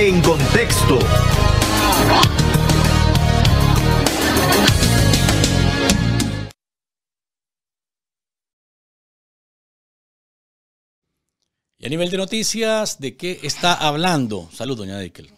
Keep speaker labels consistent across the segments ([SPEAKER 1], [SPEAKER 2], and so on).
[SPEAKER 1] En contexto.
[SPEAKER 2] Y a nivel de noticias, ¿de qué está hablando? Salud, doña Deikel.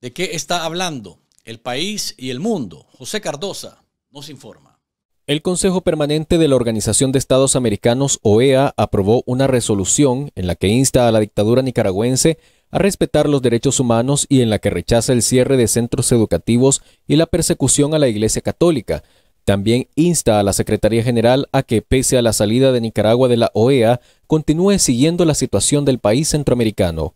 [SPEAKER 2] ¿De qué está hablando el país y el mundo? José Cardosa nos informa.
[SPEAKER 1] El Consejo Permanente de la Organización de Estados Americanos, OEA, aprobó una resolución en la que insta a la dictadura nicaragüense a respetar los derechos humanos y en la que rechaza el cierre de centros educativos y la persecución a la Iglesia Católica. También insta a la Secretaría General a que, pese a la salida de Nicaragua de la OEA, continúe siguiendo la situación del país centroamericano.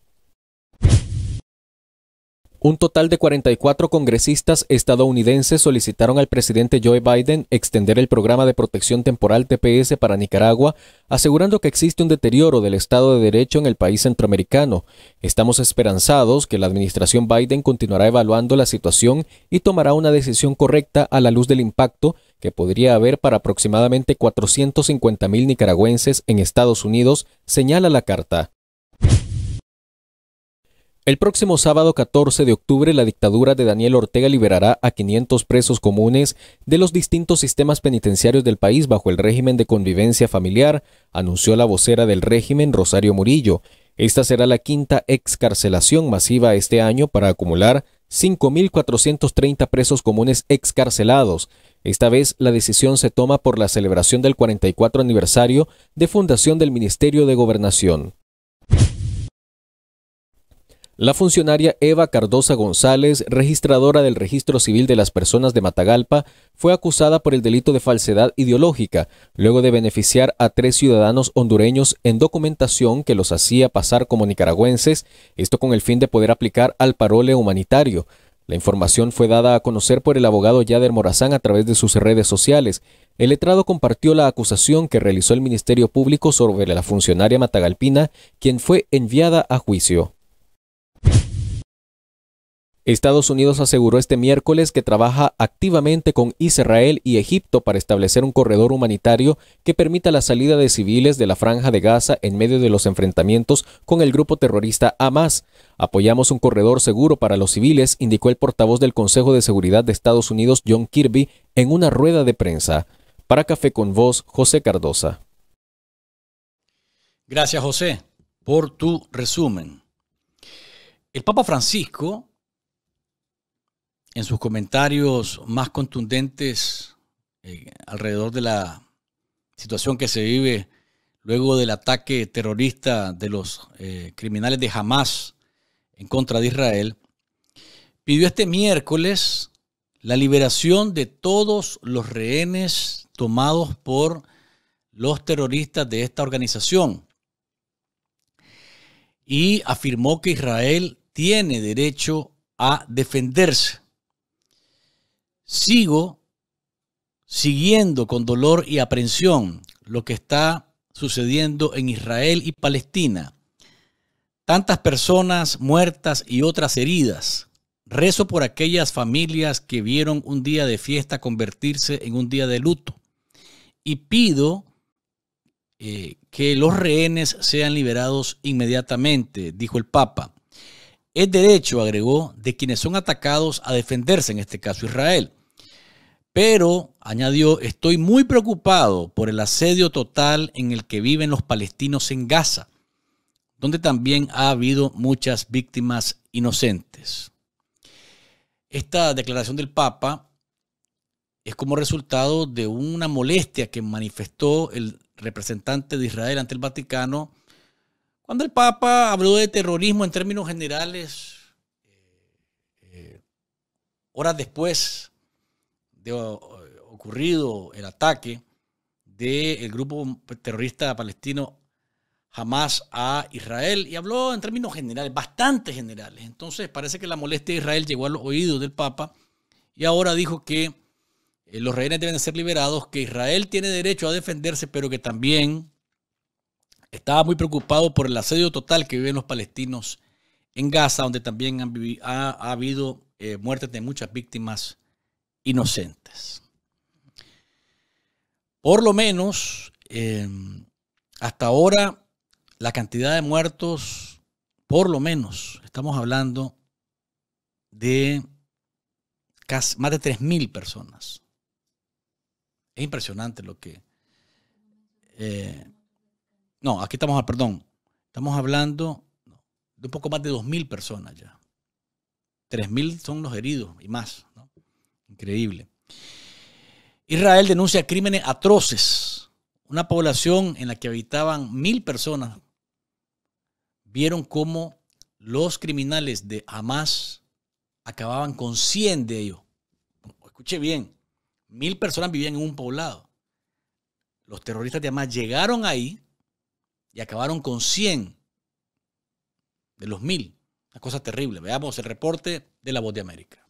[SPEAKER 1] Un total de 44 congresistas estadounidenses solicitaron al presidente Joe Biden extender el programa de protección temporal TPS para Nicaragua, asegurando que existe un deterioro del Estado de Derecho en el país centroamericano. Estamos esperanzados que la administración Biden continuará evaluando la situación y tomará una decisión correcta a la luz del impacto que podría haber para aproximadamente 450 mil nicaragüenses en Estados Unidos, señala la carta. El próximo sábado 14 de octubre, la dictadura de Daniel Ortega liberará a 500 presos comunes de los distintos sistemas penitenciarios del país bajo el régimen de convivencia familiar, anunció la vocera del régimen, Rosario Murillo. Esta será la quinta excarcelación masiva este año para acumular 5.430 presos comunes excarcelados. Esta vez la decisión se toma por la celebración del 44 aniversario de fundación del Ministerio de Gobernación. La funcionaria Eva Cardosa González, registradora del Registro Civil de las Personas de Matagalpa, fue acusada por el delito de falsedad ideológica, luego de beneficiar a tres ciudadanos hondureños en documentación que los hacía pasar como nicaragüenses, esto con el fin de poder aplicar al parole humanitario. La información fue dada a conocer por el abogado Yader Morazán a través de sus redes sociales. El letrado compartió la acusación que realizó el Ministerio Público sobre la funcionaria matagalpina, quien fue enviada a juicio. Estados Unidos aseguró este miércoles que trabaja activamente con Israel y Egipto para establecer un corredor humanitario que permita la salida de civiles de la franja de Gaza en medio de los enfrentamientos con el grupo terrorista Hamas. Apoyamos un corredor seguro para los civiles, indicó el portavoz del Consejo de Seguridad de Estados Unidos, John Kirby, en una rueda de prensa. Para Café con vos, José Cardoza.
[SPEAKER 2] Gracias, José, por tu resumen. El Papa Francisco en sus comentarios más contundentes eh, alrededor de la situación que se vive luego del ataque terrorista de los eh, criminales de Hamas en contra de Israel, pidió este miércoles la liberación de todos los rehenes tomados por los terroristas de esta organización y afirmó que Israel tiene derecho a defenderse sigo siguiendo con dolor y aprensión lo que está sucediendo en Israel y Palestina. Tantas personas muertas y otras heridas. Rezo por aquellas familias que vieron un día de fiesta convertirse en un día de luto. Y pido eh, que los rehenes sean liberados inmediatamente, dijo el Papa. Es derecho, agregó, de quienes son atacados a defenderse, en este caso Israel. Pero, añadió, estoy muy preocupado por el asedio total en el que viven los palestinos en Gaza, donde también ha habido muchas víctimas inocentes. Esta declaración del Papa es como resultado de una molestia que manifestó el representante de Israel ante el Vaticano cuando el Papa habló de terrorismo en términos generales, eh, eh, horas después de eh, ocurrido el ataque del grupo terrorista palestino Hamas a Israel, y habló en términos generales, bastante generales. Entonces parece que la molestia de Israel llegó a los oídos del Papa y ahora dijo que los rehenes deben ser liberados, que Israel tiene derecho a defenderse, pero que también estaba muy preocupado por el asedio total que viven los palestinos en Gaza, donde también ha, habido eh, muertes de muchas víctimas inocentes. Por lo menos, em, hasta ahora, la cantidad de muertos, por lo menos, estamos hablando de más de 3.000 personas. Es impresionante lo que... Eh, no, aquí estamos, ah, perdón, estamos hablando de un poco más de 2.000 personas ya. 3.000 son los heridos y más. Increíble. Israel denuncia crímenes atroces. Una población en la que habitaban mil personas vieron cómo los criminales de Hamas acababan con 100 de ellos. Escuche bien, mil personas vivían en un poblado. Los terroristas de Hamas llegaron ahí y acabaron con 100 de los 1000. Una cosa terrible. Veamos el reporte de La Voz de América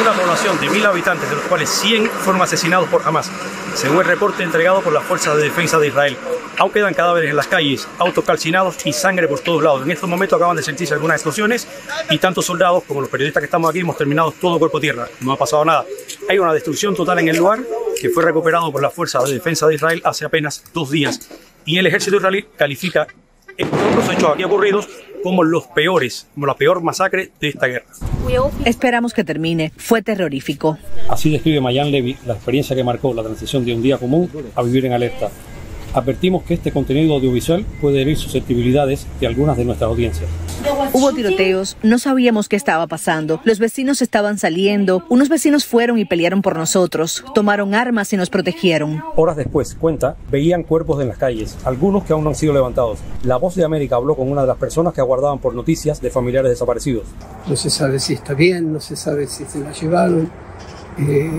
[SPEAKER 3] una población
[SPEAKER 4] de mil habitantes, de los cuales 100 fueron asesinados por Hamas, según el reporte entregado por las Fuerzas de Defensa de Israel. Aún quedan cadáveres en las calles, autos calcinados y sangre por todos lados. En estos momentos acaban de sentirse algunas explosiones y tantos soldados como los periodistas que estamos aquí hemos terminado todo cuerpo tierra. No ha pasado nada. Hay una destrucción total en el lugar que fue recuperado por las Fuerzas de Defensa de Israel hace apenas dos días. Y el ejército israelí califica estos hechos aquí ocurridos como los peores, como la peor masacre de esta guerra.
[SPEAKER 5] Esperamos que termine. Fue terrorífico.
[SPEAKER 4] Así describe Mayan Levy la experiencia que marcó la transición de un día común a vivir en alerta. Advertimos que este contenido audiovisual puede herir susceptibilidades de algunas de nuestras audiencias.
[SPEAKER 5] Hubo tiroteos, no sabíamos qué estaba pasando. Los vecinos estaban saliendo, unos vecinos fueron y pelearon por nosotros, tomaron armas y nos protegieron.
[SPEAKER 4] Horas después, cuenta, veían cuerpos en las calles, algunos que aún no han sido levantados. La Voz de América habló con una de las personas que aguardaban por noticias de familiares desaparecidos.
[SPEAKER 3] No se sabe si está bien, no se sabe si se la llevaron, eh,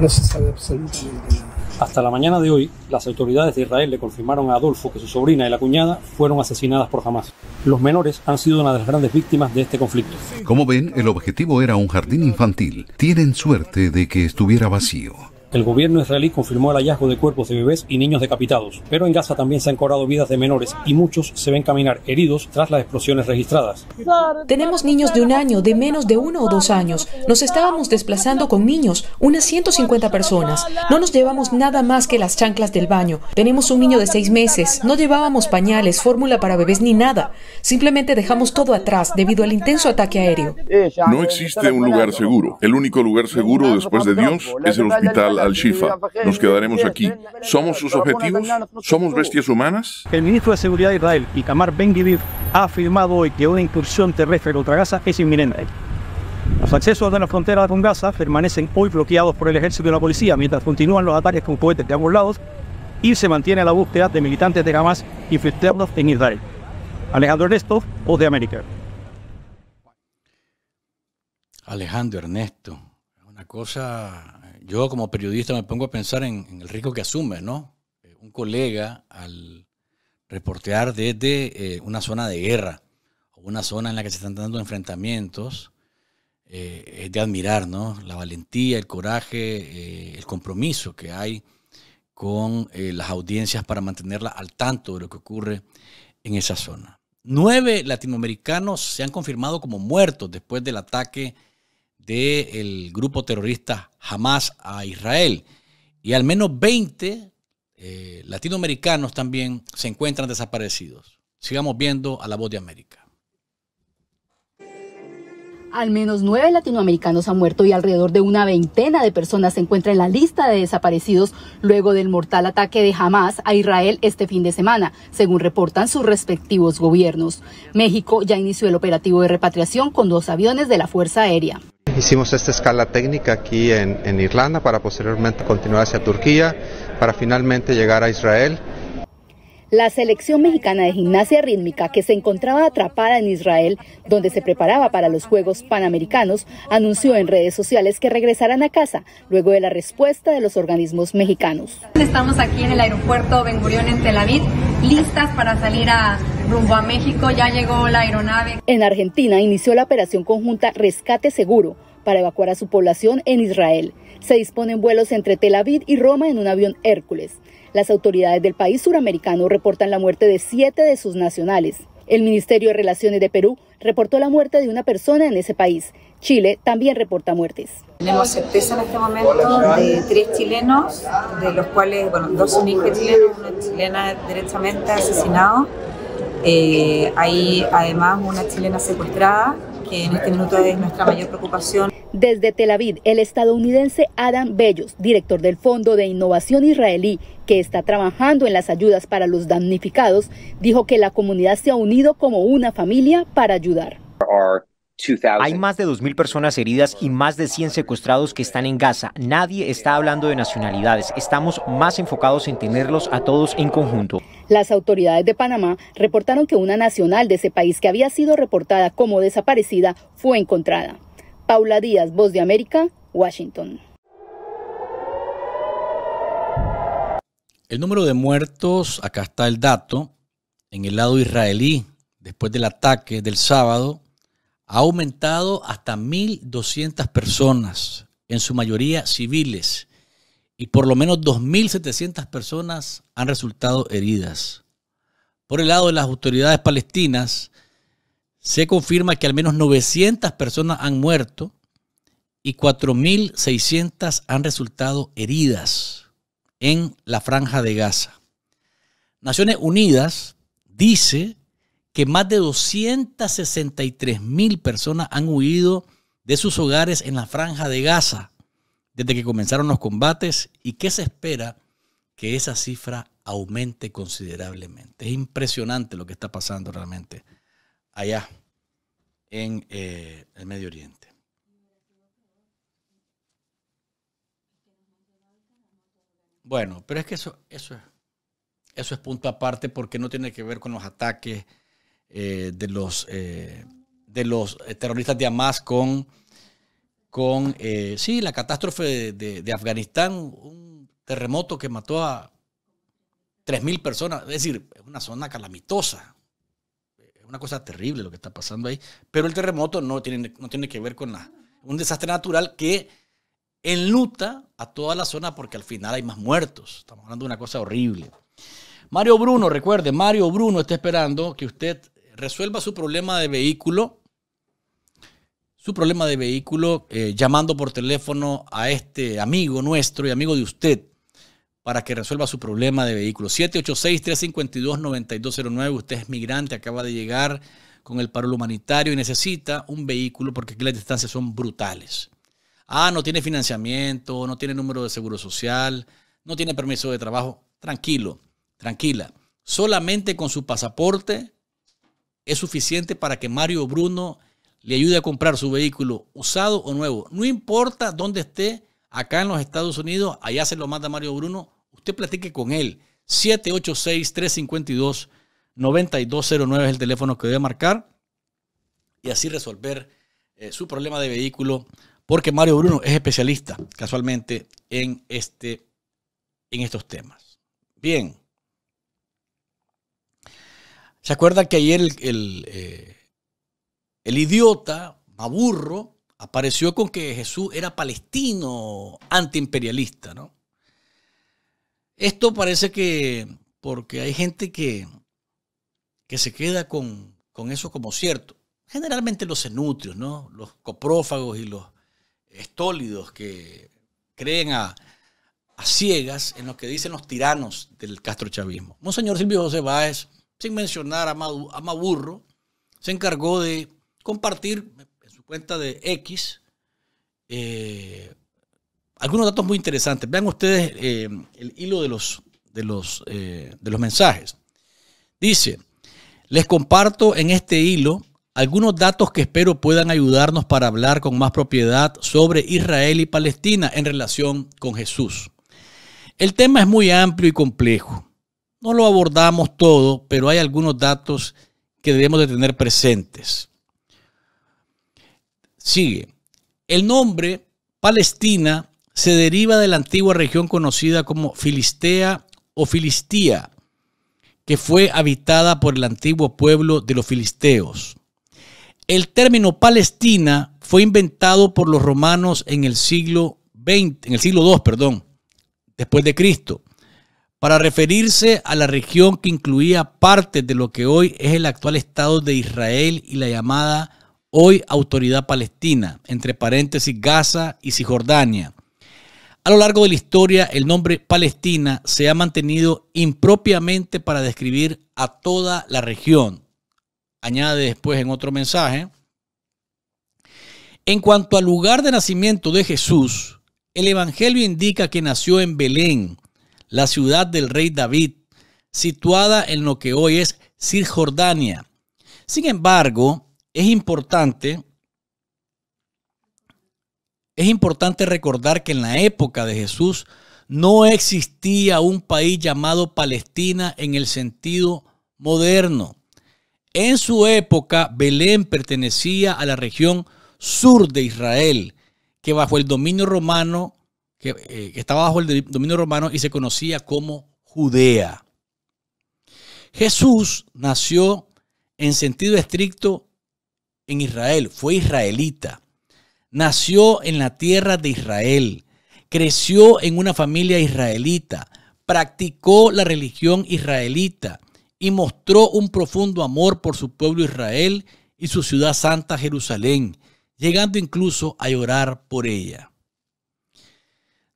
[SPEAKER 3] no se sabe absolutamente nada.
[SPEAKER 4] Hasta la mañana de hoy, las autoridades de Israel le confirmaron a Adolfo que su sobrina y la cuñada fueron asesinadas por Hamas. Los menores han sido una de las grandes víctimas de este conflicto. Como ven, el objetivo era un jardín infantil. Tienen suerte
[SPEAKER 3] de que estuviera vacío.
[SPEAKER 4] El gobierno israelí confirmó el hallazgo de cuerpos de bebés y niños decapitados, pero en Gaza también se han cobrado vidas de menores y muchos se ven caminar heridos tras las explosiones registradas.
[SPEAKER 5] Tenemos niños de un año, de menos de uno o dos años. Nos estábamos desplazando con niños, unas 150 personas. No nos llevamos nada más que las chanclas del baño. Tenemos un niño de seis meses. No llevábamos pañales, fórmula para bebés ni nada. Simplemente dejamos todo atrás debido al intenso ataque aéreo.
[SPEAKER 6] No existe un lugar seguro. El único lugar seguro después de Dios es el hospital al-Shifa. Nos quedaremos aquí. ¿Somos sus objetivos?
[SPEAKER 4] ¿Somos bestias humanas? El ministro de Seguridad de Israel, Itamar Ben-Gvir, ha afirmado hoy que una incursión terrestre contra Gaza es inminente. Los accesos de la frontera con Gaza permanecen hoy bloqueados por el ejército y la policía mientras continúan los ataques con cohetes de ambos lados y se mantiene la búsqueda de militantes de Hamas infiltrados en Israel. Alejandro Ernesto, Voz de América.
[SPEAKER 2] Alejandro Ernesto, una cosa yo como periodista me pongo a pensar en, el riesgo que asume, ¿no? Eh, un colega al reportear desde eh, una zona de guerra o una zona en la que se están dando enfrentamientos, eh, es de admirar, La valentía, el coraje, el compromiso que hay con las audiencias para mantenerlas al tanto de lo que ocurre en esa zona. Nueve latinoamericanos se han confirmado como muertos después del ataque del grupo terrorista Hamas a Israel. Y al menos 20 eh, latinoamericanos también se encuentran desaparecidos. Sigamos viendo a la voz de América.
[SPEAKER 5] Al menos nueve latinoamericanos han muerto y alrededor de una veintena de personas se encuentran en la lista de desaparecidos luego del mortal ataque de Hamas a Israel este fin de semana, según reportan sus respectivos gobiernos. México ya inició el operativo de repatriación con dos aviones de la Fuerza Aérea.
[SPEAKER 3] Hicimos esta escala técnica aquí en, Irlanda para posteriormente continuar hacia Turquía, para finalmente llegar a Israel.
[SPEAKER 5] La selección mexicana de gimnasia rítmica, que se encontraba atrapada en Israel, donde se preparaba para los Juegos Panamericanos, anunció en redes sociales que regresarán a casa luego de la respuesta de los organismos mexicanos. Estamos aquí en el aeropuerto
[SPEAKER 2] Ben Gurión en Tel Aviv, listas para salir a rumbo a México. Ya llegó la aeronave.
[SPEAKER 5] En Argentina inició la operación conjunta Rescate Seguro para evacuar a su población en Israel. Se disponen vuelos entre Tel Aviv y Roma en un avión Hércules. Las autoridades del país suramericano reportan la muerte de siete de sus nacionales. El Ministerio de Relaciones de Perú reportó la muerte de una persona en ese país. Chile también reporta muertes. Tenemos
[SPEAKER 2] certeza en este momento de tres chilenos, de los cuales, bueno, dos son hijos chilenos, una chilena directamente asesinado.
[SPEAKER 5] Eh, hay además una chilena secuestrada, que en este minuto es nuestra mayor preocupación. Desde Tel Aviv, el estadounidense Adam Bellos, director del Fondo de Innovación Israelí, que está trabajando en las ayudas para los damnificados, dijo que la comunidad se ha unido como una familia para ayudar.
[SPEAKER 1] Hay más de 2.000 personas heridas y más de 100 secuestrados que están en Gaza. Nadie está hablando de nacionalidades. Estamos más enfocados en tenerlos a todos en conjunto.
[SPEAKER 5] Las autoridades de Panamá reportaron que una nacional de ese país que había sido reportada como desaparecida fue encontrada. Paula Díaz, Voz de América, Washington.
[SPEAKER 2] El número de muertos, acá está el dato, en el lado israelí, después del ataque del sábado, ha aumentado hasta 1.200 personas, en su mayoría civiles, y por lo menos 2.700 personas han resultado heridas. Por el lado de las autoridades palestinas, se confirma que al menos 900 personas han muerto y 4.600 han resultado heridas en la franja de Gaza. Naciones Unidas dice que más de 263.000 personas han huido de sus hogares en la franja de Gaza desde que comenzaron los combates y que se espera que esa cifra aumente considerablemente. Es impresionante lo que está pasando realmente allá en eh, el Medio Oriente. Bueno, pero es que eso, eso, es, eso es punto aparte porque no tiene que ver con los ataques eh, de los, eh, de los terroristas de Hamas con, con sí, la catástrofe de, de Afganistán, un terremoto que mató a 3.000 personas, es decir, una zona calamitosa, una cosa terrible lo que está pasando ahí. Pero el terremoto no tiene, no tiene que ver con un desastre natural que enluta a toda la zona porque al final hay más muertos. Estamos hablando de una cosa horrible. Mario Bruno, recuerde, Mario Bruno está esperando que usted resuelva su problema de vehículo, su problema de vehículo eh, llamando por teléfono a este amigo nuestro y amigo de usted, para que resuelva su problema de vehículo. 786-352-9209. Usted es migrante, acaba de llegar con el paro humanitario y necesita un vehículo porque las distancias son brutales. Ah, no tiene financiamiento, no tiene número de seguro social, no tiene permiso de trabajo. Tranquilo, tranquila. Solamente con su pasaporte es suficiente para que Mario Bruno le ayude a comprar su vehículo usado o nuevo. No importa dónde esté, acá en los Estados Unidos, allá se lo manda Mario Bruno usted platique con él. 786-352-9209 es el teléfono que debe marcar y así resolver eh, su problema de vehículo, porque Mario Bruno es especialista casualmente en, este, en estos temas. Bien. ¿Se acuerda que ayer el, el eh, idiota Maburro apareció con que Jesús era palestino antiimperialista, ¿no? Esto parece que, porque hay gente que, que se queda con, eso como cierto. Generalmente los enutrios, ¿no? los coprófagos y los estólidos que creen a, ciegas en lo que dicen los tiranos del castrochavismo. Monseñor Silvio José Báez, sin mencionar a, Maburro, se encargó de compartir en su cuenta de X eh, algunos datos muy interesantes. Vean ustedes eh, el hilo de los, de, los, eh, de los mensajes. Dice, les comparto en este hilo algunos datos que espero puedan ayudarnos para hablar con más propiedad sobre Israel y Palestina en relación con Jesús. El tema es muy amplio y complejo. No lo abordamos todo, pero hay algunos datos que debemos de tener presentes. Sigue. El nombre Palestina se deriva de la antigua región conocida como Filistea o Filistía, que fue habitada por el antiguo pueblo de los filisteos. El término Palestina fue inventado por los romanos en el siglo 20 en el siglo II, perdón, después de Cristo, para referirse a la región que incluía parte de lo que hoy es el actual Estado de Israel y la llamada hoy Autoridad Palestina, entre paréntesis Gaza y Cisjordania a lo largo de la historia, el nombre Palestina se ha mantenido impropiamente para describir a toda la región. Añade después en otro mensaje. En cuanto al lugar de nacimiento de Jesús, el Evangelio indica que nació en Belén, la ciudad del rey David, situada en lo que hoy es Cisjordania. Sin embargo, es importante es importante recordar que en la época de Jesús no existía un país llamado Palestina en el sentido moderno. En su época, Belén pertenecía a la región sur de Israel, que bajo el dominio romano, que, eh, estaba bajo el dominio romano y se conocía como Judea. Jesús nació en sentido estricto en Israel, fue israelita nació en la tierra de Israel, creció en una familia israelita, practicó la religión israelita y mostró un profundo amor por su pueblo Israel y su ciudad santa Jerusalén, llegando incluso a llorar por ella.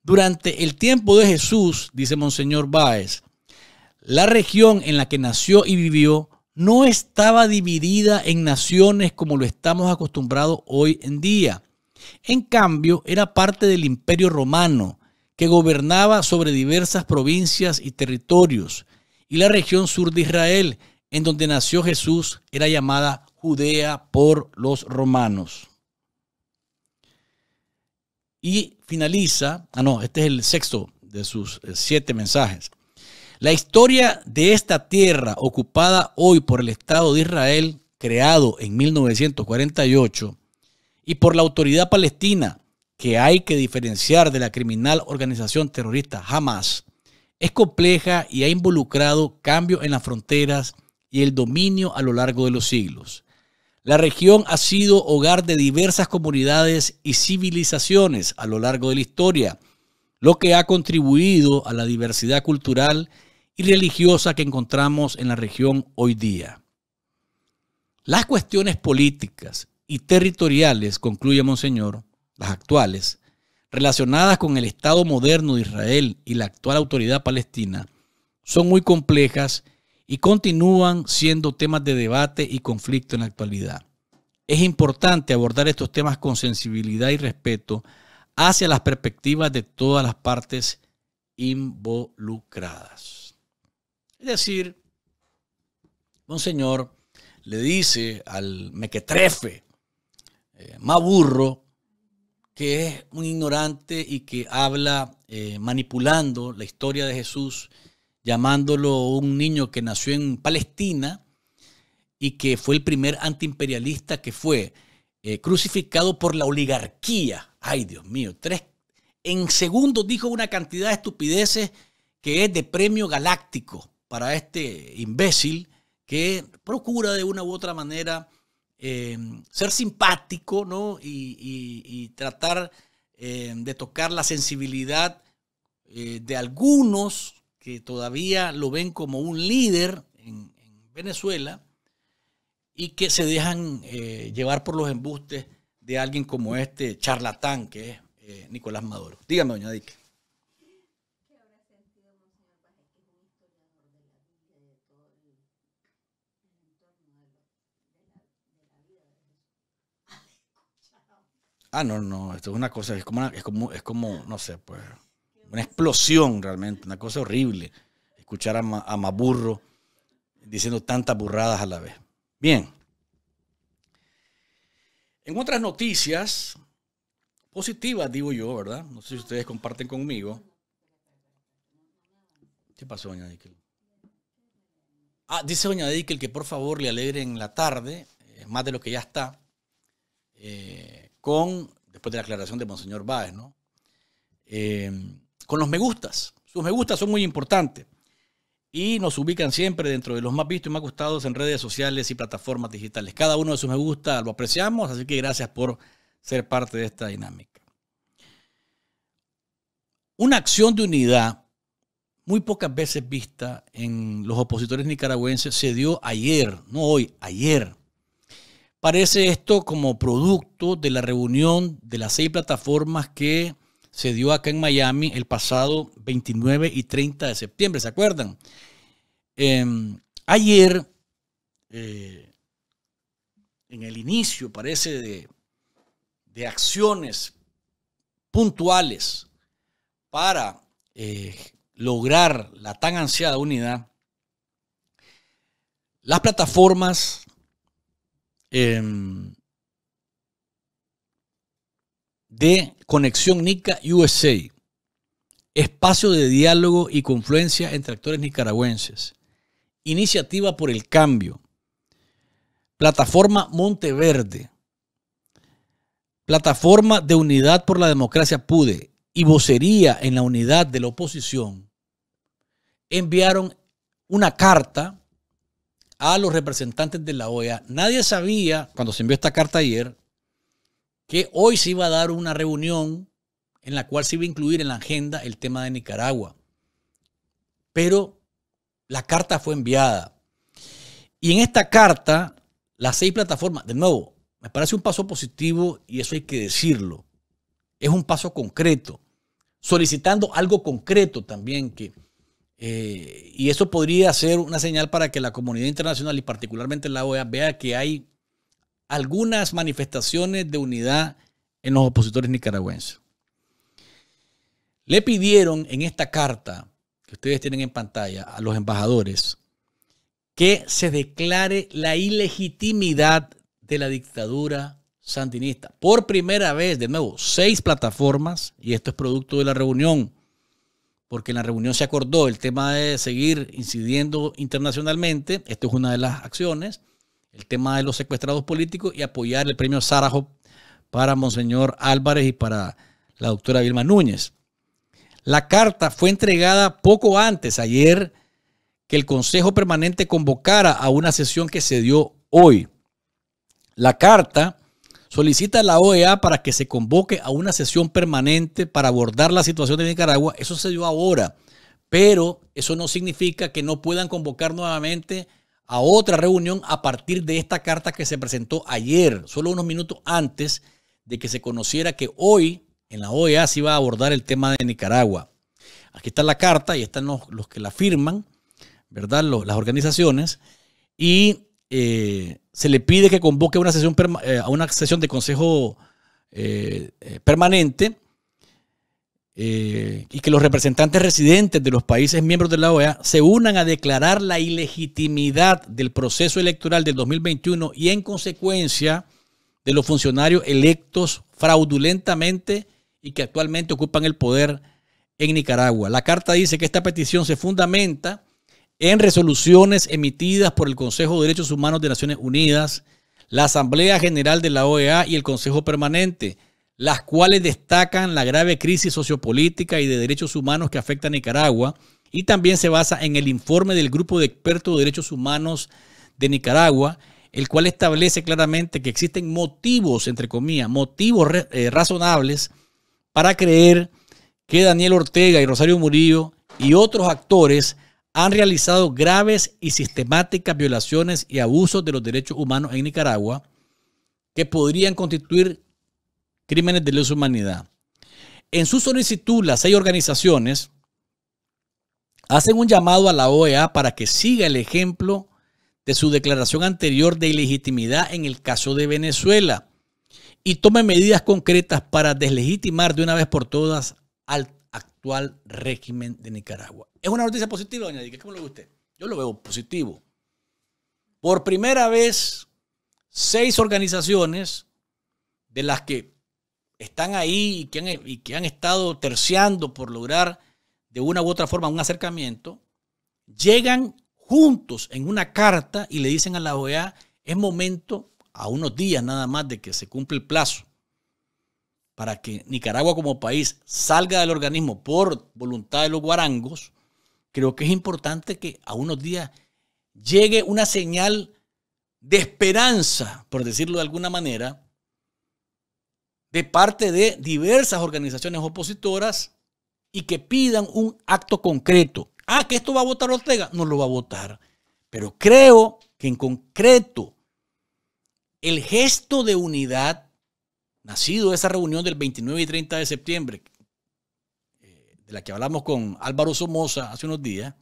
[SPEAKER 2] Durante el tiempo de Jesús, dice Monseñor Báez, la región en la que nació y vivió no estaba dividida en naciones como lo estamos acostumbrados hoy en día, en cambio, era parte del imperio romano, que gobernaba sobre diversas provincias y territorios, y la región sur de Israel, en donde nació Jesús, era llamada Judea por los romanos. Y finaliza, ah no, este es el sexto de sus eh, siete mensajes. La historia de esta tierra ocupada hoy por el Estado de Israel, creado en 1948, y por la autoridad palestina, que hay que diferenciar de la criminal organización terrorista Hamas, es compleja y ha involucrado cambios en las fronteras y el dominio a lo largo de los siglos. La región ha sido hogar de diversas comunidades y civilizaciones a lo largo de la historia, lo que ha contribuido a la diversidad cultural y religiosa que encontramos en la región hoy día. Las cuestiones políticas y territoriales, concluye Monseñor, las actuales, relacionadas con el Estado moderno de Israel y la actual autoridad palestina, son muy complejas y continúan siendo temas de debate y conflicto en la actualidad. Es importante abordar estos temas con sensibilidad y respeto hacia las perspectivas de todas las partes involucradas. Es decir, Monseñor le dice al mequetrefe eh, Maburro, que es un ignorante y que habla eh, manipulando la historia de Jesús, llamándolo un niño que nació en Palestina y que fue el primer antiimperialista que fue eh, crucificado por la oligarquía. Ay, Dios mío, tres. En segundos dijo una cantidad de estupideces que es de premio galáctico para este imbécil que procura de una u otra manera eh, ser simpático, ¿no? Y, tratar eh, de tocar la sensibilidad eh, de algunos que todavía lo ven como un líder en, Venezuela y que se dejan llevar por los embustes de alguien como este charlatán que es Nicolás Maduro. Dígame, doña Dique. Ah, no, no, esto es una cosa, es como, es como, no sé, pues, una explosión realmente, una cosa horrible. Escuchar a, Maburro diciendo tantas burradas a la vez. Bien. En otras noticias positivas, digo yo, ¿verdad? No sé si ustedes comparten conmigo. ¿Qué pasó, doña Dickel? Ah, dice doña Dickel que por favor le alegren la tarde, es más de lo que ya está. Eh, con, después de la aclaración de Monseñor Báez, ¿no? Eh, con los me gustas. Sus me gustas son muy importantes y nos ubican siempre dentro de los más vistos y más gustados en redes sociales y plataformas digitales. Cada uno de sus me gusta lo apreciamos, así que gracias por ser parte de esta dinámica. Una acción de unidad muy pocas veces vista en los opositores nicaragüenses se dio ayer, no hoy, ayer, Parece esto como producto de la reunión de las seis plataformas que se dio acá en Miami el pasado 29 y 30 de septiembre, ¿se acuerdan? Em, ayer, eh, en el inicio, parece, de, acciones puntuales para eh, lograr la tan ansiada unidad, las plataformas Em, de Conexión Nica USA, espacio de diálogo y confluencia entre actores nicaragüenses, iniciativa por el cambio, plataforma Monteverde, plataforma de unidad por la democracia PUDE y vocería en la unidad de la oposición, enviaron una carta a los representantes de la OEA. Nadie sabía, cuando se envió esta carta ayer, que hoy se iba a dar una reunión en la cual se iba a incluir en la agenda el tema de Nicaragua. Pero la carta fue enviada. Y en esta carta, las seis plataformas, de nuevo, me parece un paso positivo y eso hay que decirlo. Es un paso concreto, solicitando algo concreto también que, eh, y eso podría ser una señal para que la comunidad internacional y particularmente la OEA vea que hay algunas manifestaciones de unidad en los opositores nicaragüenses. Le pidieron en esta carta que ustedes tienen en pantalla a los embajadores que se declare la ilegitimidad de la dictadura sandinista. Por primera vez, de nuevo, seis plataformas, y esto es producto de la reunión porque en la reunión se acordó el tema de seguir incidiendo internacionalmente, esto es una de las acciones, el tema de los secuestrados políticos y apoyar el premio sarajo para Monseñor Álvarez y para la doctora Vilma Núñez. La carta fue entregada poco antes, ayer, que el Consejo Permanente convocara a una sesión que se dio hoy. La carta solicita a la OEA para que se convoque a una sesión permanente para abordar la situación de Nicaragua. Eso se dio ahora, pero eso no significa que no puedan convocar nuevamente a otra reunión a partir de esta carta que se presentó ayer, solo unos minutos antes de que se conociera que hoy en la OEA se iba a abordar el tema de Nicaragua. Aquí está la carta y están los, que la firman, ¿verdad? las organizaciones. Y eh, se le pide que convoque una sesión, eh, a una sesión de consejo eh, eh, permanente y que los representantes residentes de los países miembros de la OEA se unan a declarar la ilegitimidad del proceso electoral del 2021 y en consecuencia de los funcionarios electos fraudulentamente y que actualmente ocupan el poder en Nicaragua. La carta dice que esta petición se fundamenta en resoluciones emitidas por el Consejo de Derechos Humanos de Naciones Unidas, la Asamblea General de la OEA y el Consejo Permanente, las cuales destacan la grave crisis sociopolítica y de derechos humanos que afecta a Nicaragua, y también se basa en el informe del Grupo de Expertos de Derechos Humanos de Nicaragua, el cual establece claramente que existen motivos, entre comillas, motivos eh, razonables para creer que Daniel Ortega y Rosario Murillo y otros actores han realizado graves y sistemáticas violaciones y abusos de los derechos humanos en Nicaragua que podrían constituir crímenes de lesa humanidad. En su solicitud, las seis organizaciones hacen un llamado a la OEA para que siga el ejemplo de su declaración anterior de ilegitimidad en el caso de Venezuela y tome medidas concretas para deslegitimar de una vez por todas al actual régimen de Nicaragua. Es una noticia positiva, doña Dica. ¿Cómo lo ve usted? Yo lo veo positivo. Por primera vez, seis organizaciones de las que están ahí y que han, y que han estado terciando por lograr de una u otra forma un acercamiento, llegan juntos en una carta y le dicen a la OEA, es momento, a unos días nada más de que se cumple el plazo para que Nicaragua como país salga del organismo por voluntad de los guarangos, creo que es importante que a unos días llegue una señal de esperanza, por decirlo de alguna manera, de parte de diversas organizaciones opositoras y que pidan un acto concreto. Ah, que esto va a votar Ortega, no lo va a votar. Pero creo que en concreto el gesto de unidad nacido esa reunión del 29 y 30 de septiembre, eh, de la que hablamos con Álvaro Somoza hace unos días,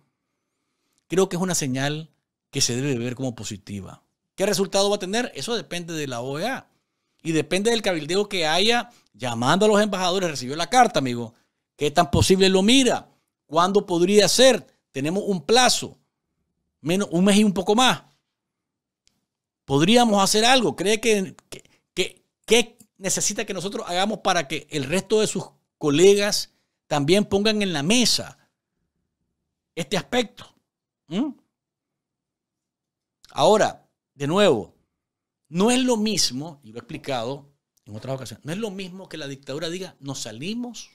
[SPEAKER 2] creo que es una señal que se debe ver como positiva. ¿Qué resultado va a tener? Eso depende de la OEA y depende del cabildeo que haya llamando a los embajadores. Recibió la carta, amigo. ¿Qué tan posible lo mira? ¿Cuándo podría ser? Tenemos un plazo, menos un mes y un poco más. ¿Podríamos hacer algo? ¿Cree que, qué que, necesita que nosotros hagamos para que el resto de sus colegas también pongan en la mesa este aspecto. Ahora, de nuevo, no es lo mismo, y lo he explicado en otras ocasiones, no es lo mismo que la dictadura diga, nos salimos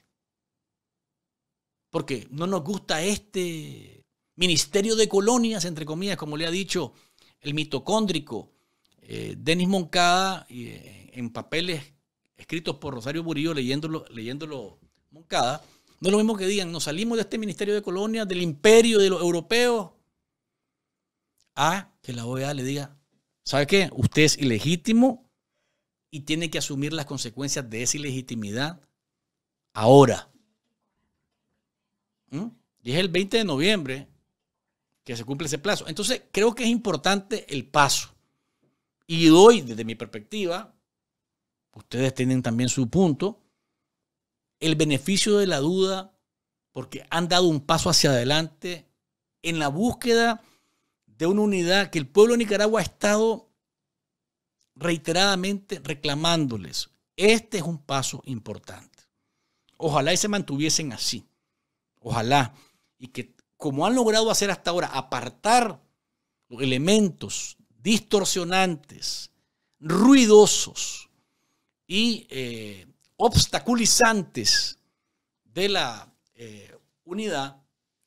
[SPEAKER 2] porque no nos gusta este Ministerio de Colonias, entre comillas, como le ha dicho el mitocóndrico eh, Denis Moncada, eh, en papeles escritos por Rosario Burillo leyéndolo, leyéndolo Moncada, no es lo mismo que digan, nos salimos de este Ministerio de Colonia, del imperio de los europeos, a que la OEA le diga, ¿sabe qué? Usted es ilegítimo y tiene que asumir las consecuencias de esa ilegitimidad ahora. ¿Mm? Y es el 20 de noviembre que se cumple ese plazo. Entonces, creo que es importante el paso. Y doy, desde mi perspectiva, ustedes tienen también su punto, el beneficio de la duda porque han dado un paso hacia adelante en la búsqueda de una unidad que el pueblo de Nicaragua ha estado reiteradamente reclamándoles. Este es un paso importante. Ojalá y se mantuviesen así. Ojalá. Y que como han logrado hacer hasta ahora, apartar los elementos distorsionantes, ruidosos, y eh, obstaculizantes de la eh, unidad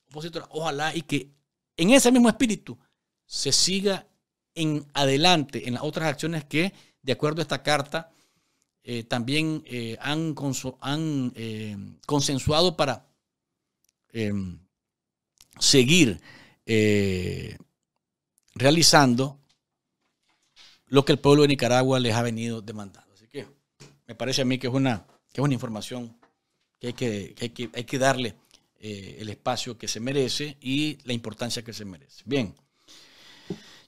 [SPEAKER 2] opositora. Ojalá y que en ese mismo espíritu se siga en adelante en las otras acciones que, de acuerdo a esta carta, eh, también han, han consensuado para seguir realizando lo que el pueblo de Nicaragua les ha venido demandando me parece a mí que es una, información que hay que, hay que, darle eh, el espacio que se merece y la importancia que se merece. Bien.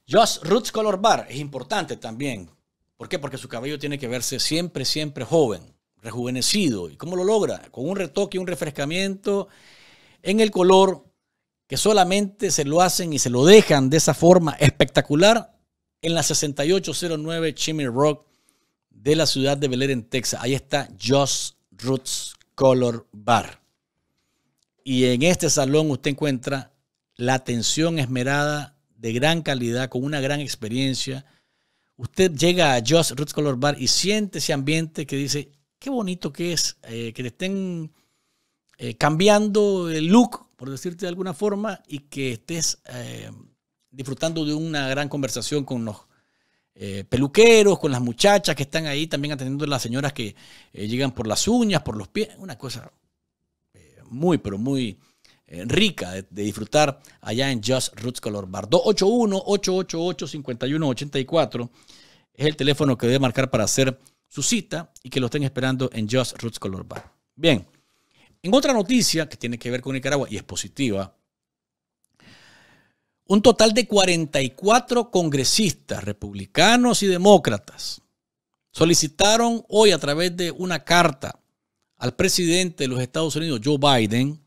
[SPEAKER 2] Josh Roots Color Bar es importante también. ¿Por qué? Porque su cabello tiene que verse siempre, siempre joven, rejuvenecido. ¿Y cómo lo logra? Con un retoque, un refrescamiento en el color que solamente se lo hacen y se lo dejan de esa forma espectacular en la 6809 Chimney Rock de la ciudad de Bel Air en Texas. Ahí está Just Roots Color Bar. Y en este salón usted encuentra la atención esmerada de gran calidad, con una gran experiencia. Usted llega a Just Roots Color Bar y siente ese ambiente que dice, qué bonito que es, eh, que te estén eh, cambiando el look, por decirte de alguna forma, y que estés eh, disfrutando de una gran conversación con los eh, peluqueros, con las muchachas que están ahí también atendiendo a las señoras que eh, llegan por las uñas, por los pies. Una cosa eh, muy, pero muy rica de, de, disfrutar allá en Just Roots Color Bar. 281-888-5184 es el teléfono que debe marcar para hacer su cita y que lo estén esperando en Just Roots Color Bar. Bien, en otra noticia que tiene que ver con Nicaragua y es positiva, un total de 44 congresistas republicanos y demócratas solicitaron hoy a través de una carta al presidente de los Estados Unidos, Joe Biden,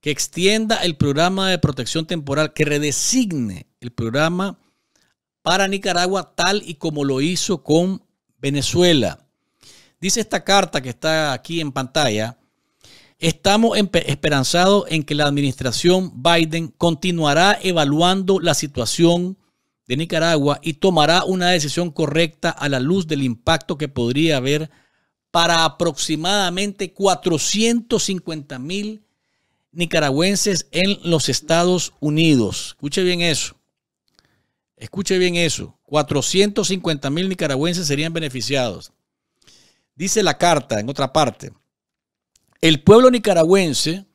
[SPEAKER 2] que extienda el programa de protección temporal, que redesigne el programa para Nicaragua tal y como lo hizo con Venezuela. Dice esta carta que está aquí en pantalla, Estamos esperanzados en que la administración Biden continuará evaluando la situación de Nicaragua y tomará una decisión correcta a la luz del impacto que podría haber para aproximadamente 450 mil nicaragüenses en los Estados Unidos. Escuche bien eso. Escuche bien eso. 450 mil nicaragüenses serían beneficiados. Dice la carta, en otra parte, el pueblo nicaragüense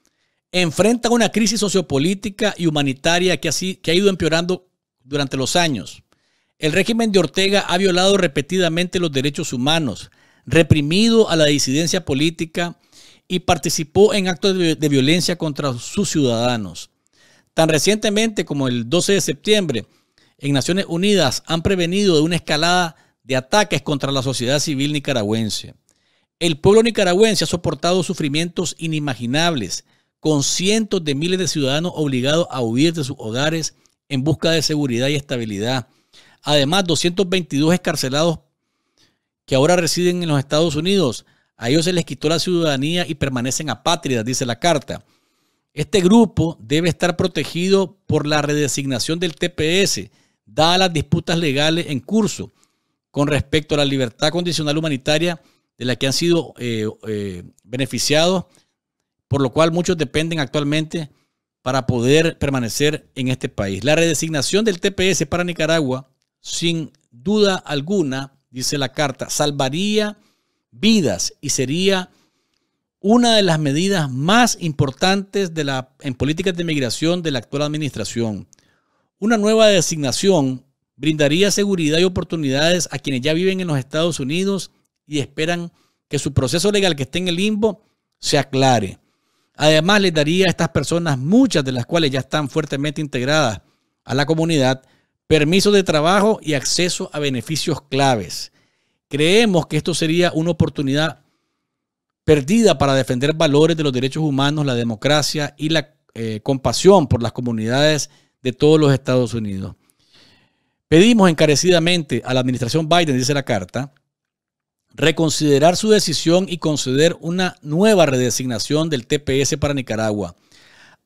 [SPEAKER 2] enfrenta una crisis sociopolítica y humanitaria que, ha ido empeorando durante los años. El régimen de Ortega ha violado repetidamente los derechos humanos, reprimido a la disidencia política y participó en actos de, violencia contra sus ciudadanos. Tan recientemente como el 12 de septiembre, en Naciones Unidas han prevenido de una escalada de ataques contra la sociedad civil nicaragüense. El pueblo nicaragüense ha soportado sufrimientos inimaginables, con cientos de miles de ciudadanos obligados a huir de sus hogares en busca de seguridad y estabilidad. Además, 222 escarcelados que ahora residen en los Estados Unidos. A ellos se les quitó la ciudadanía y permanecen apátridas, dice la carta. Este grupo debe estar protegido por la redesignación del TPS, dadas las disputas legales en curso con respecto a la libertad condicional humanitaria de la que han sido eh, eh, beneficiados, por lo cual muchos dependen actualmente para poder permanecer en este país. La redesignación del TPS para Nicaragua, sin duda alguna, dice la carta, salvaría vidas y sería una de las medidas más importantes en políticas de migración de la actual administración. Una nueva designación brindaría seguridad y oportunidades a quienes ya viven en los Estados Unidos y esperan que su proceso legal que esté en el limbo se aclare. Además, les daría a estas personas, muchas de las cuales ya están fuertemente integradas a la comunidad, permiso de trabajo y acceso a beneficios claves. Creemos que esto sería una oportunidad perdida para defender valores de los derechos humanos, la democracia y la eh, compasión por las comunidades de todos los Estados Unidos. Pedimos encarecidamente a la administración Biden, dice la carta, reconsiderar su decisión y conceder una nueva redesignación del TPS para Nicaragua.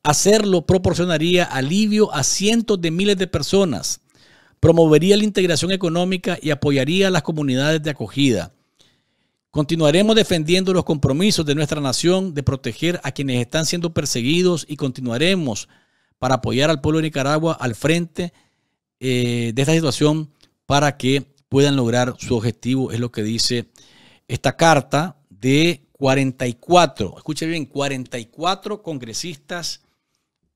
[SPEAKER 2] Hacerlo proporcionaría alivio a cientos de miles de personas, promovería la integración económica y apoyaría a las comunidades de acogida. Continuaremos defendiendo los compromisos de nuestra nación de proteger a quienes están siendo perseguidos y continuaremos para apoyar al pueblo de Nicaragua al frente eh, de esta situación para que puedan lograr su objetivo, es lo que dice esta carta de 44, escuche bien, 44 congresistas